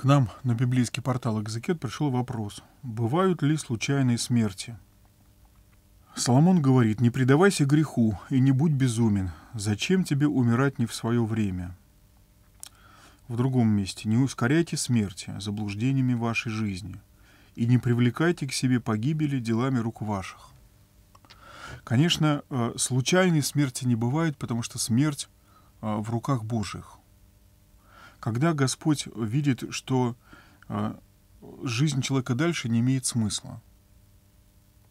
К нам на библейский портал «Экзекет» пришел вопрос, бывают ли случайные смерти? Соломон говорит, не предавайся греху и не будь безумен. Зачем тебе умирать не в свое время? В другом месте, не ускоряйте смерти заблуждениями вашей жизни и не привлекайте к себе погибели делами рук ваших. Конечно, э, случайной смерти не бывает, потому что смерть э, в руках Божьих. Когда Господь видит, что а, жизнь человека дальше не имеет смысла.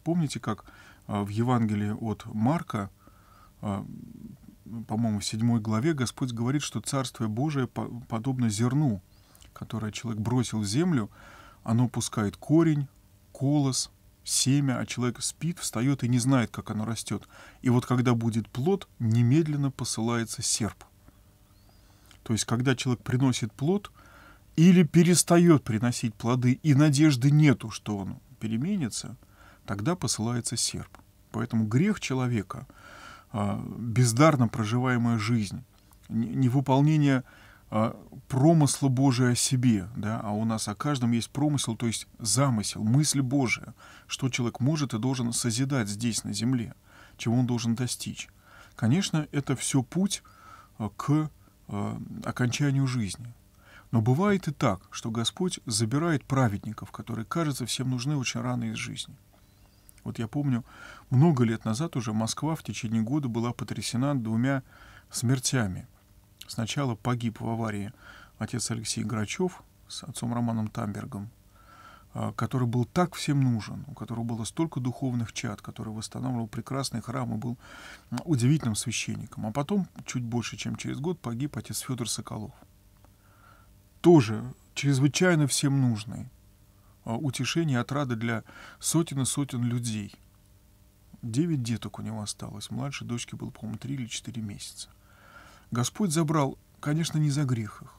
Помните, как а, в Евангелии от Марка, а, по-моему, в 7 главе Господь говорит, что Царствие Божие подобно зерну, которое человек бросил в землю, оно пускает корень, колос, семя, а человек спит, встает и не знает, как оно растет. И вот когда будет плод, немедленно посылается серп. То есть, когда человек приносит плод или перестает приносить плоды, и надежды нету, что он переменится, тогда посылается серп. Поэтому грех человека, а, бездарно проживаемая жизнь, невыполнение а, промысла Божия о себе, да, а у нас о каждом есть промысел, то есть замысел, мысль Божия, что человек может и должен созидать здесь, на земле, чего он должен достичь. Конечно, это все путь а, к Э, окончанию жизни. Но бывает и так, что Господь забирает праведников, которые, кажется, всем нужны очень рано из жизни. Вот я помню, много лет назад уже Москва в течение года была потрясена двумя смертями. Сначала погиб в аварии отец Алексей Грачев с отцом Романом Тамбергом, а, который был так всем нужен, у которого было столько духовных чат, который восстанавливал прекрасный храм и был удивительным священником. А потом, чуть больше, чем через год, погиб отец Федор Соколов. Тоже чрезвычайно всем нужный. А, утешение и отрада для сотен и сотен людей. Девять деток у него осталось. Младшей дочке было, по-моему, три или четыре месяца. Господь забрал, конечно, не за грех их.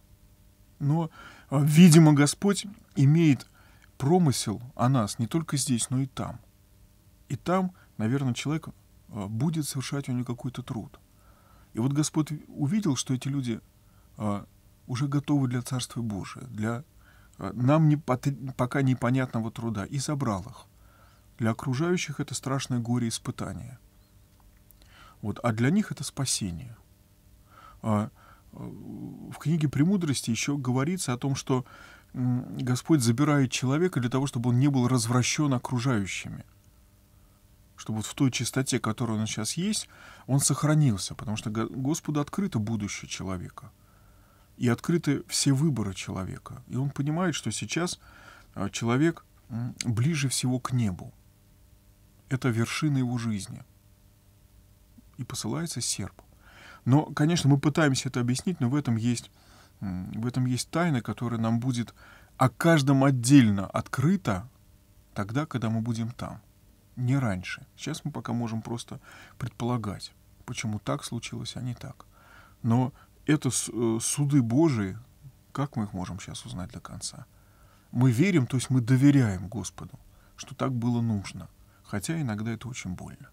Но, а, видимо, Господь имеет промысел о нас не только здесь, но и там. И там, наверное, человек э, будет совершать у него какой-то труд. И вот Господь увидел, что эти люди э, уже готовы для Царства Божия, для э, нам не, пока непонятного труда, и забрал их. Для окружающих это страшное горе испытание. Вот, а для них это спасение. А, в книге «Премудрости» еще говорится о том, что Господь забирает человека для того, чтобы он не был развращен окружающими. Чтобы вот в той чистоте, которая он сейчас есть, он сохранился, потому что Господу открыто будущее человека. И открыты все выборы человека. И он понимает, что сейчас а, человек ближе всего к небу. Это вершина его жизни. И посылается серп. Но, конечно, мы пытаемся это объяснить, но в этом есть в этом есть тайна, которая нам будет о каждом отдельно открыта тогда, когда мы будем там. Не раньше. Сейчас мы пока можем просто предполагать, почему так случилось, а не так. Но это э, суды Божии, как мы их можем сейчас узнать до конца? Мы верим, то есть мы доверяем Господу, что так было нужно, хотя иногда это очень больно.